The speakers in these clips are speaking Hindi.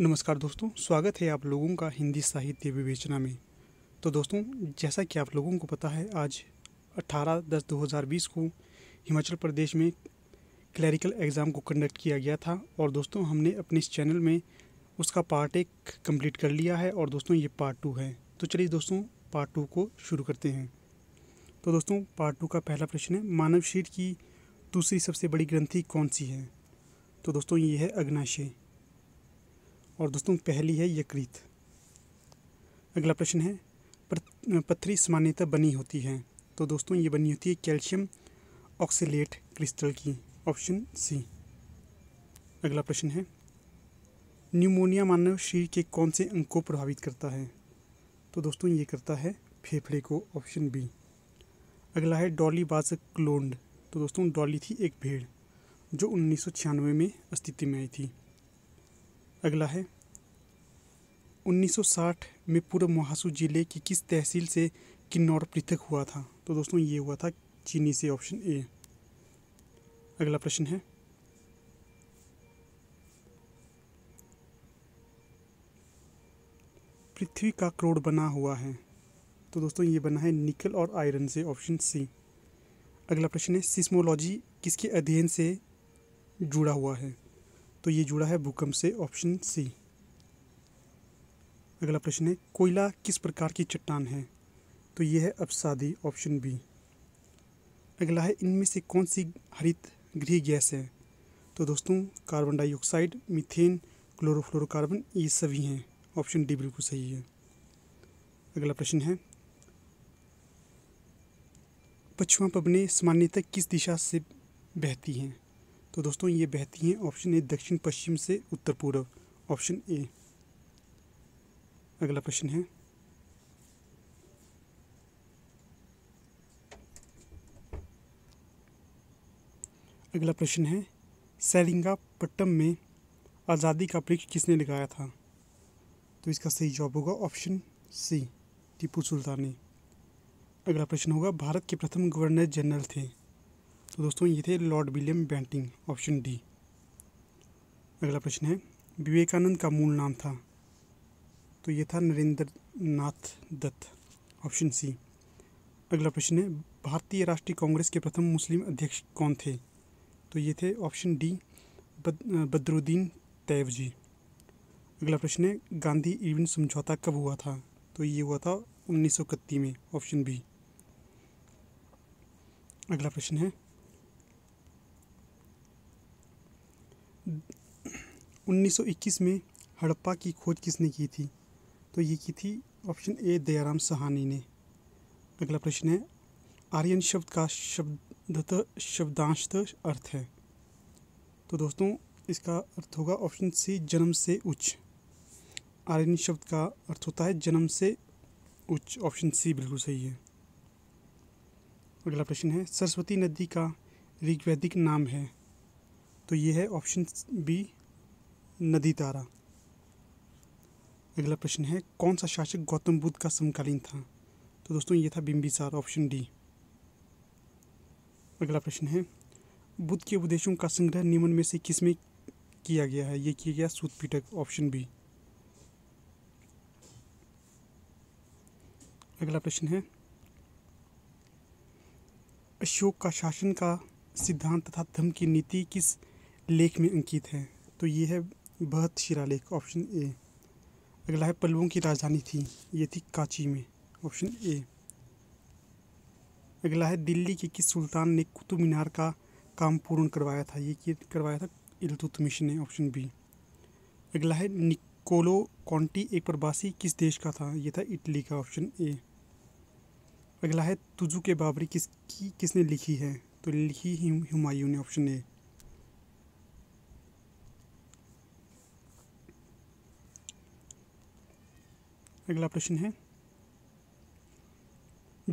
नमस्कार दोस्तों स्वागत है आप लोगों का हिंदी साहित्य विवेचना में तो दोस्तों जैसा कि आप लोगों को पता है आज 18 दस 2020 को हिमाचल प्रदेश में क्लैरिकल एग्ज़ाम को कंडक्ट किया गया था और दोस्तों हमने अपने इस चैनल में उसका पार्ट एक कंप्लीट कर लिया है और दोस्तों ये पार्ट टू है तो चलिए दोस्तों पार्ट टू को शुरू करते हैं तो दोस्तों पार्ट टू का पहला प्रश्न है मानव शरीर की दूसरी सबसे बड़ी ग्रंथि कौन सी है तो दोस्तों ये है अग्नाशय और दोस्तों पहली है यकृत अगला प्रश्न है पत्थरी सामान्यतः बनी होती है तो दोस्तों ये बनी होती है कैल्शियम ऑक्सीलेट क्रिस्टल की ऑप्शन सी अगला प्रश्न है न्यूमोनिया मानव शरीर के कौन से अंग को प्रभावित करता है तो दोस्तों ये करता है फेफड़े को ऑप्शन बी अगला है डॉली बाज क्लोन्ड तो दोस्तों डॉली थी एक भेड़ जो उन्नीस में अस्तित्व में आई थी अगला है 1960 में पूर्व महासू जिले की किस तहसील से किन्नौर पृथक हुआ था तो दोस्तों ये हुआ था चीनी से ऑप्शन ए अगला प्रश्न है पृथ्वी का क्रोड बना हुआ है तो दोस्तों ये बना है निकल और आयरन से ऑप्शन सी अगला प्रश्न है सिस्मोलॉजी किसके अध्ययन से जुड़ा हुआ है तो ये जुड़ा है भूकंप से ऑप्शन सी अगला प्रश्न है कोयला किस प्रकार की चट्टान है तो यह है अपसादी ऑप्शन बी अगला है इनमें से कौन सी हरित गृह गैस है तो दोस्तों कार्बन डाइऑक्साइड मीथेन क्लोरोफ्लोरोकार्बन ये सभी हैं ऑप्शन डी बिल्कुल सही है अगला प्रश्न है पछुआ पबने सामान्यतः किस दिशा से बहती हैं तो दोस्तों ये बहती हैं ऑप्शन ए दक्षिण पश्चिम से उत्तर पूर्व ऑप्शन ए अगला प्रश्न है अगला प्रश्न है सेरिंगापट्टम में आज़ादी का वृक्ष किसने लगाया था तो इसका सही जवाब होगा ऑप्शन सी टीपू सुल्तानी अगला प्रश्न होगा भारत के प्रथम गवर्नर जनरल थे तो दोस्तों ये थे Lord William Bentinck option D अगला प्रश्न है विवेकानंद का मूल नाम था तो ये था नरेंद्र नाथ दत्त ऑप्शन सी अगला प्रश्न है भारतीय राष्ट्रीय कांग्रेस के प्रथम मुस्लिम अध्यक्ष कौन थे तो ये थे ऑप्शन डी बद, तैव जी अगला प्रश्न है गांधी इवन समझौता कब हुआ था तो ये हुआ था उन्नीस में ऑप्शन बी अगला प्रश्न है उन्नीस में हड़प्पा की खोज किसने की थी तो ये की थी ऑप्शन ए दयाराम सहानी ने अगला प्रश्न है आर्यन शब्द का शब्दत शब्दांशत अर्थ है तो दोस्तों इसका अर्थ होगा ऑप्शन सी जन्म से उच्च आर्यन शब्द का अर्थ होता है जन्म से उच्च ऑप्शन सी बिल्कुल सही है अगला प्रश्न है सरस्वती नदी का ऋग्वैदिक नाम है तो ये है ऑप्शन बी नदी तारा अगला प्रश्न है कौन सा शासक गौतम बुद्ध का समकालीन था तो दोस्तों ये था बिम्बिसार ऑप्शन डी अगला प्रश्न है बुद्ध के उपदेशों का संग्रह निम्न में से किस में किया गया है ये किया गया सूतपीटक ऑप्शन बी अगला प्रश्न है अशोक का शासन का सिद्धांत तथा धर्म की नीति किस लेख में अंकित है तो ये है बहत शिलालेख ऑप्शन ए अगला है पलुओं की राजधानी थी ये थी काची में ऑप्शन ए अगला है दिल्ली के किस सुल्तान ने कुतुब मीनार का काम पूर्ण करवाया था ये करवाया था इलतुतमिश ने ऑप्शन बी अगला है निकोलो कॉन्टी एक प्रवासी किस देश का था यह था इटली का ऑप्शन ए अगला है तुजू के बाबरी किसकी किसने लिखी है तो लिखी हुमायूं ने ऑप्शन ए अगला प्रश्न है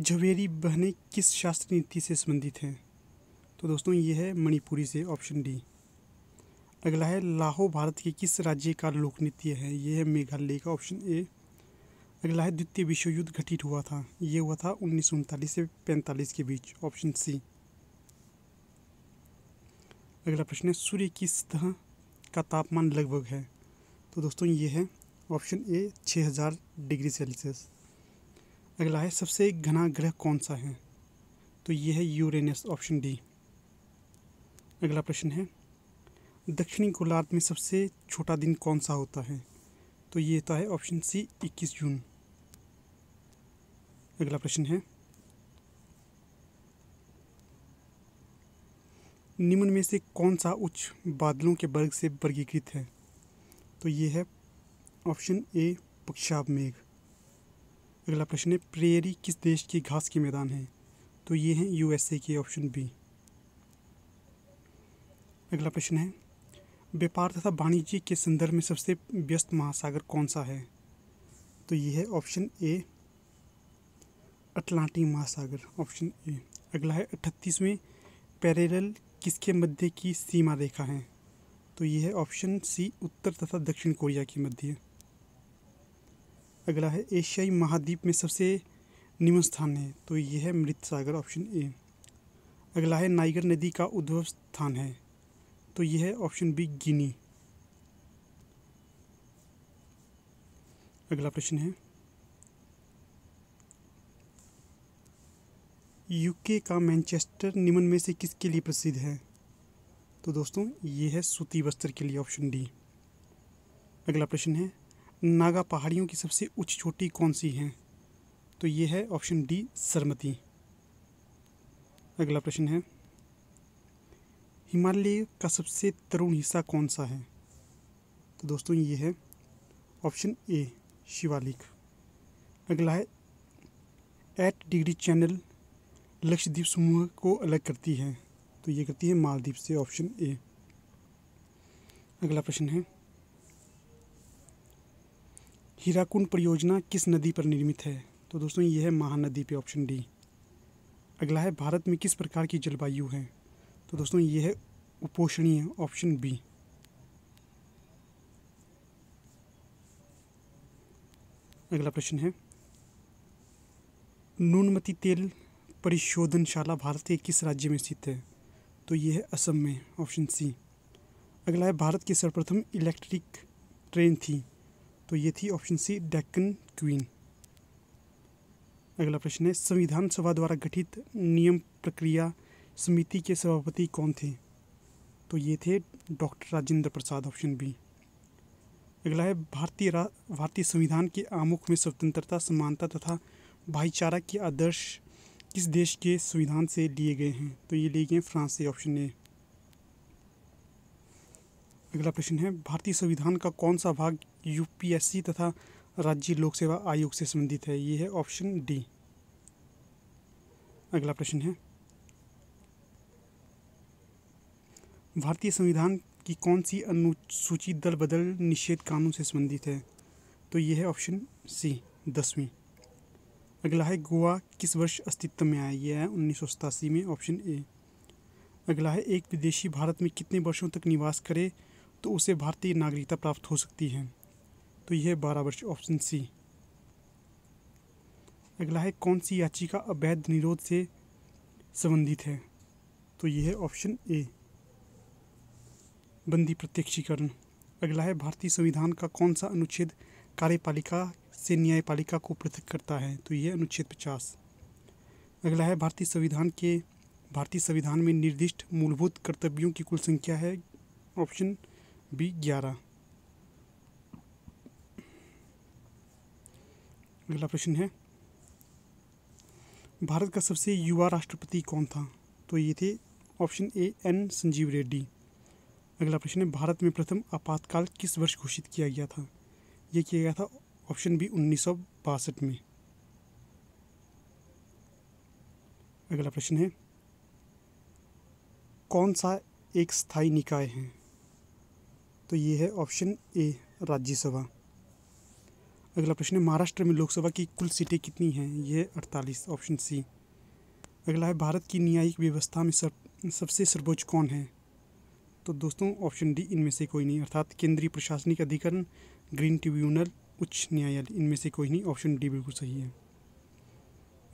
झवेरी बहने किस शास्त्र नीति से संबंधित हैं तो दोस्तों ये है मणिपुरी से ऑप्शन डी अगला है लाहो भारत के किस राज्य का लोक नृत्य है ये है मेघालय का ऑप्शन ए अगला है द्वितीय विश्व युद्ध घटित हुआ था ये हुआ था उन्नीस से पैंतालीस के बीच ऑप्शन सी अगला प्रश्न है सूर्य किस तरह का तापमान लगभग है तो दोस्तों ये है ऑप्शन ए 6000 डिग्री सेल्सियस अगला है सबसे घना ग्रह कौन सा है तो यह है यूरेनस ऑप्शन डी अगला प्रश्न है दक्षिणी गोलार्ध में सबसे छोटा दिन कौन सा होता है तो ये होता है ऑप्शन सी 21 जून अगला प्रश्न है निम्न में से कौन सा उच्च बादलों के वर्ग से वर्गीकृत है तो ये है ऑप्शन ए पक्षाब मेघ अगला प्रश्न है प्रेरी किस देश की घास के मैदान है तो ये हैं यूएसए के ऑप्शन बी अगला प्रश्न है व्यापार तथा वाणिज्य के संदर्भ में सबसे व्यस्त महासागर कौन सा है तो ये है ऑप्शन ए अटलांटिक महासागर ऑप्शन ए अगला है अठतीसवें पैरेलल किसके मध्य की सीमा रेखा है तो ये है ऑप्शन सी उत्तर तथा दक्षिण कोरिया के मध्य अगला है एशियाई महाद्वीप में सबसे निम्न स्थान है तो यह है मृत सागर ऑप्शन ए अगला है नाइगर नदी का उद्भव स्थान है तो यह है ऑप्शन बी गिनी अगला प्रश्न है यूके का मैनचेस्टर निम्न में से किसके लिए प्रसिद्ध है तो दोस्तों यह है सूती वस्त्र के लिए ऑप्शन डी अगला प्रश्न है नागा पहाड़ियों की सबसे उच्च चोटी कौन सी है तो ये है ऑप्शन डी सरमती अगला प्रश्न है हिमालय का सबसे तरुण हिस्सा कौन सा है तो दोस्तों ये है ऑप्शन ए शिवालिक अगला है एट डिग्री चैनल लक्षद्वीप समूह को अलग करती है तो ये करती है मालदीप से ऑप्शन ए अगला प्रश्न है हीराकुंड परियोजना किस नदी पर निर्मित है तो दोस्तों ये है महानदी पे ऑप्शन डी अगला है भारत में किस प्रकार की जलवायु है तो दोस्तों ये है उपोषणीय ऑप्शन बी अगला प्रश्न है नूनमती तेल परिशोधनशाला भारत के किस राज्य में स्थित है तो ये है असम में ऑप्शन सी अगला है भारत की सर्वप्रथम इलेक्ट्रिक ट्रेन थी तो ये थी ऑप्शन सी डेक्कन क्वीन अगला प्रश्न है संविधान सभा द्वारा गठित नियम प्रक्रिया समिति के सभापति कौन थे तो ये थे doctor Rajendra Prasad option B अगला है भारतीय भारतीय संविधान के आमुख में स्वतंत्रता समानता तथा भाईचारा के आदर्श किस देश के संविधान से लिए गए हैं तो ये लिए गए फ्रांस से ऑप्शन ए अगला प्रश्न है भारतीय संविधान का कौन सा भाग यूपीएससी तथा राज्य लोक सेवा आयोग से संबंधित है ये है ऑप्शन डी अगला प्रश्न है भारतीय संविधान की कौन सी अनुसूची दल बदल निषेध कानून से संबंधित है तो यह है ऑप्शन सी दसवीं अगला है गोवा किस वर्ष अस्तित्व में आया यह है उन्नीस में ऑप्शन ए अगला है एक विदेशी भारत में कितने वर्षों तक निवास करे तो उसे भारतीय नागरिकता प्राप्त हो सकती है तो यह बारह वर्ष ऑप्शन सी अगला है कौन सी याचिका अवैध निरोध से संबंधित है तो यह है ऑप्शन ए बंदी प्रत्यक्षीकरण अगला है भारतीय संविधान का कौन सा अनुच्छेद कार्यपालिका से न्यायपालिका को पृथक करता है तो यह अनुच्छेद पचास अगला है भारतीय संविधान के भारतीय संविधान में निर्दिष्ट मूलभूत कर्तव्यों की कुल संख्या है ऑप्शन बी ग्यारह अगला प्रश्न है भारत का सबसे युवा राष्ट्रपति कौन था तो ये थे option A N Sanjeeva Reddy अगला प्रश्न है भारत में प्रथम आपातकाल किस वर्ष घोषित किया गया था यह किया गया था ऑप्शन बी उन्नीस में अगला प्रश्न है कौन सा एक स्थायी निकाय है तो ये है ऑप्शन ए राज्यसभा अगला प्रश्न है महाराष्ट्र में लोकसभा की कुल सीटें कितनी हैं ये अड़तालीस ऑप्शन सी अगला है भारत की न्यायिक व्यवस्था में सब सबसे सर्वोच्च कौन है तो दोस्तों ऑप्शन डी इनमें से कोई नहीं अर्थात केंद्रीय प्रशासनिक अधिकरण ग्रीन ट्रिब्यूनल उच्च न्यायालय इनमें से कोई नहीं ऑप्शन डी बिल्कुल सही है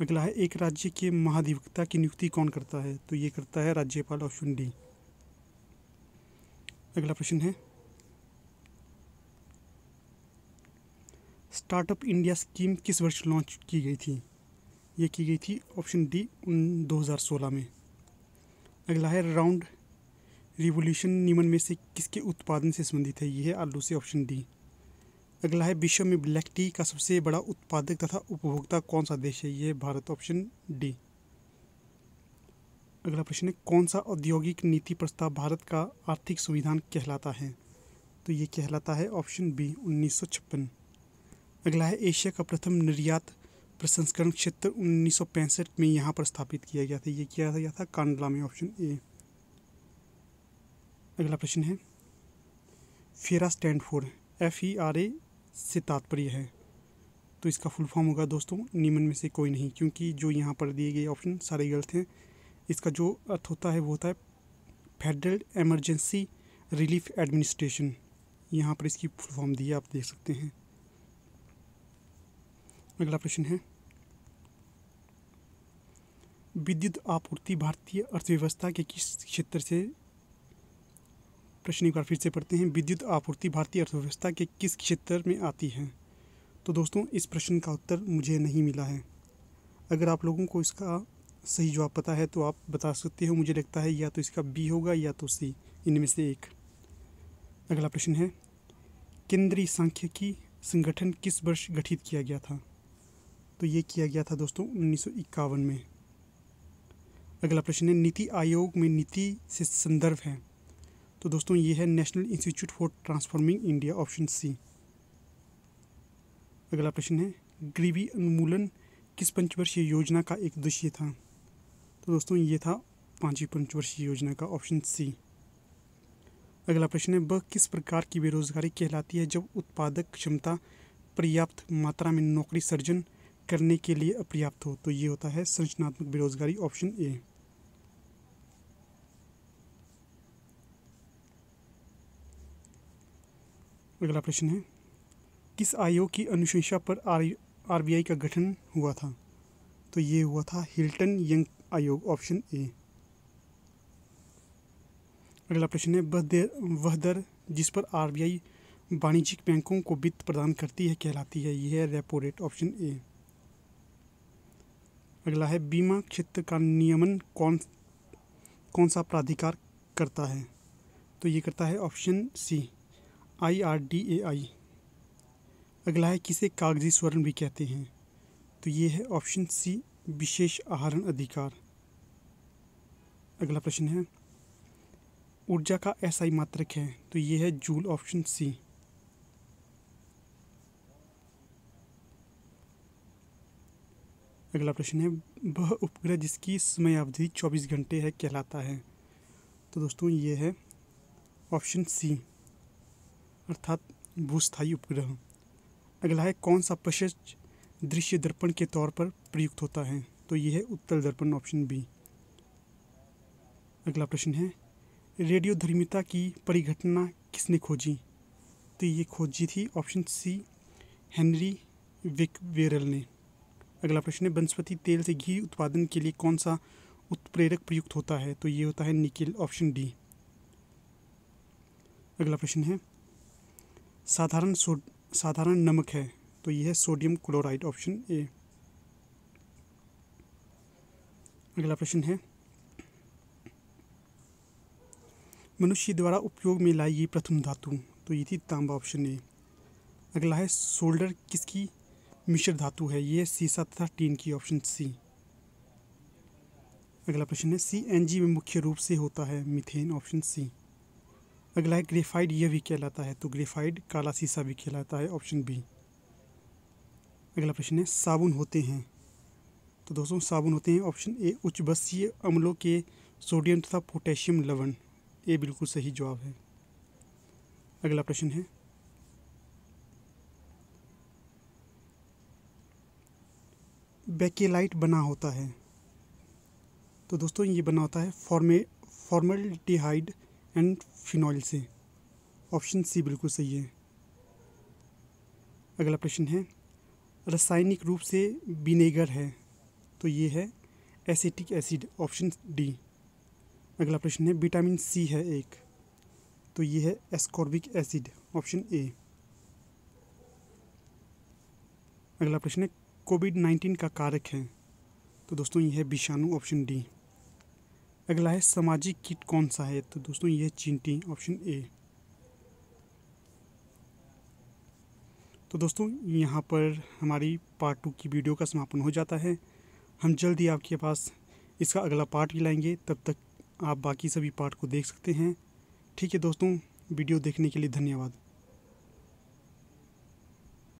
अगला है एक राज्य के महाधिवक्ता की नियुक्ति कौन करता है तो ये करता है राज्यपाल ऑप्शन डी अगला प्रश्न है स्टार्टअप इंडिया स्कीम किस वर्ष लॉन्च की गई थी ये की गई थी ऑप्शन डी दो हज़ार सोलह में अगला है राउंड रिवोल्यूशन निमन में से किसके उत्पादन से संबंधित है यह है आलू से ऑप्शन डी अगला है विश्व में ब्लैक टी का सबसे बड़ा उत्पादक तथा उपभोक्ता कौन सा देश है यह भारत ऑप्शन डी अगला प्रश्न है कौन सा औद्योगिक नीति प्रस्ताव भारत का आर्थिक संविधान कहलाता है तो ये कहलाता है ऑप्शन बी उन्नीस सौ छप्पन अगला है एशिया का प्रथम निर्यात प्रसंस्करण क्षेत्र उन्नीस में यहाँ पर स्थापित किया गया था ये किया गया था कांडला में ऑप्शन ए अगला प्रश्न है FERA stands for F E R A से तात्पर्य है तो इसका फुल फॉर्म होगा दोस्तों निमन में से कोई नहीं क्योंकि जो यहाँ पर दिए गए ऑप्शन सारे गलत हैं इसका जो अर्थ होता है वो होता है फेडरल एमरजेंसी रिलीफ एडमिनिस्ट्रेशन यहाँ पर इसकी फुल फॉर्म दी है आप देख सकते हैं अगला प्रश्न है विद्युत आपूर्ति भारतीय अर्थव्यवस्था के किस क्षेत्र से प्रश्न एक बार फिर से पढ़ते हैं विद्युत आपूर्ति भारतीय अर्थव्यवस्था के किस क्षेत्र में आती है तो दोस्तों इस प्रश्न का उत्तर मुझे नहीं मिला है अगर आप लोगों को इसका सही जवाब पता है तो आप बता सकते हो मुझे लगता है या तो इसका बी होगा या तो सी इनमें से एक अगला प्रश्न है केंद्रीय सांख्यिकी संगठन किस वर्ष गठित किया गया था तो ये किया गया था दोस्तों उन्नीस में अगला प्रश्न है नीति आयोग में नीति से संदर्भ है तो दोस्तों ये है national institute for transforming India option C अगला प्रश्न है गरीबी उन्मूलन किस पंचवर्षीय योजना का एक उद्देश्य था तो दोस्तों ये था पाँचवीं पंचवर्षीय योजना का ऑप्शन सी अगला प्रश्न है वह किस प्रकार की बेरोजगारी कहलाती है जब उत्पादक क्षमता पर्याप्त मात्रा में नौकरी सर्जन करने के लिए अपर्याप्त हो तो ये होता है संरचनात्मक बेरोजगारी ऑप्शन ए अगला प्रश्न है किस आयोग की अनुशंसा पर आरबीआई का गठन हुआ था तो ये हुआ था हिल्टन यंग आयोग ऑप्शन ए अगला प्रश्न है वह दर जिस पर आरबीआई वाणिज्यिक बैंकों को वित्त प्रदान करती है कहलाती है यह है रेपो रेट ऑप्शन ए अगला है बीमा क्षेत्र का नियमन कौन कौन सा प्राधिकार करता है तो ये करता है option C I R D A I अगला है किसे कागजी स्वर्ण भी कहते हैं तो ये है ऑप्शन सी विशेष आहरण अधिकार अगला प्रश्न है ऊर्जा का ऐसा ही मात्रक है तो ये है जूल ऑप्शन सी अगला प्रश्न है वह उपग्रह जिसकी समय अवधि चौबीस घंटे है कहलाता है तो दोस्तों ये है ऑप्शन सी अर्थात भूस्थायी उपग्रह अगला है कौन सा प्रशस्त दृश्य दर्पण के तौर पर प्रयुक्त होता है तो ये है उत्तर दर्पण ऑप्शन बी अगला प्रश्न है रेडियोधर्मिता की परिघटना किसने खोजी तो ये खोजी थी ऑप्शन सी हेनरी विकवेरल ने अगला प्रश्न है वनस्पति तेल से घी उत्पादन के लिए कौन सा उत्प्रेरक प्रयुक्त होता है तो ये होता है निकिल ऑप्शन डी अगला प्रश्न है साधारण साधारण नमक है तो यह है सोडियम क्लोराइड ऑप्शन ए अगला प्रश्न है मनुष्य द्वारा उपयोग में लाई गई प्रथम धातु तो ये थी तांबा ऑप्शन ए अगला है सोल्डर किसकी मिश्र धातु है ये सीसा तथा टीन की ऑप्शन सी अगला प्रश्न है सी एन जी में मुख्य रूप से होता है मिथेन ऑप्शन सी अगला है ग्रेफाइड यह भी कहलाता है तो ग्रेफाइड काला सीसा भी कहलाता है ऑप्शन बी अगला प्रश्न है साबुन होते हैं तो दोस्तों साबुन होते हैं ऑप्शन ए उच्च बसीय अम्लों के सोडियम तथा पोटेशियम लवण ये बिल्कुल सही जवाब है अगला प्रश्न है बेकेलाइट बना होता है तो दोस्तों ये बना होता है फॉर्मे फॉर्मल्डिहाइड एंड फिनॉल से ऑप्शन सी बिल्कुल सही है अगला प्रश्न है रासायनिक रूप से विनेगर है तो ये है एसिटिक एसिड ऑप्शन डी अगला प्रश्न है विटामिन सी है एक तो ये है एस्कॉर्बिक एसिड ऑप्शन ए अगला प्रश्न है कोविड नाइन्टीन का कारक है तो दोस्तों यह विषाणु ऑप्शन डी अगला है सामाजिक कीट कौन सा है तो दोस्तों यह चिंटी ऑप्शन ए तो दोस्तों यहाँ पर हमारी पार्ट टू की वीडियो का समापन हो जाता है हम जल्द ही आपके पास इसका अगला पार्ट भी लाएंगे तब तक आप बाकी सभी पार्ट को देख सकते हैं ठीक है दोस्तों वीडियो देखने के लिए धन्यवाद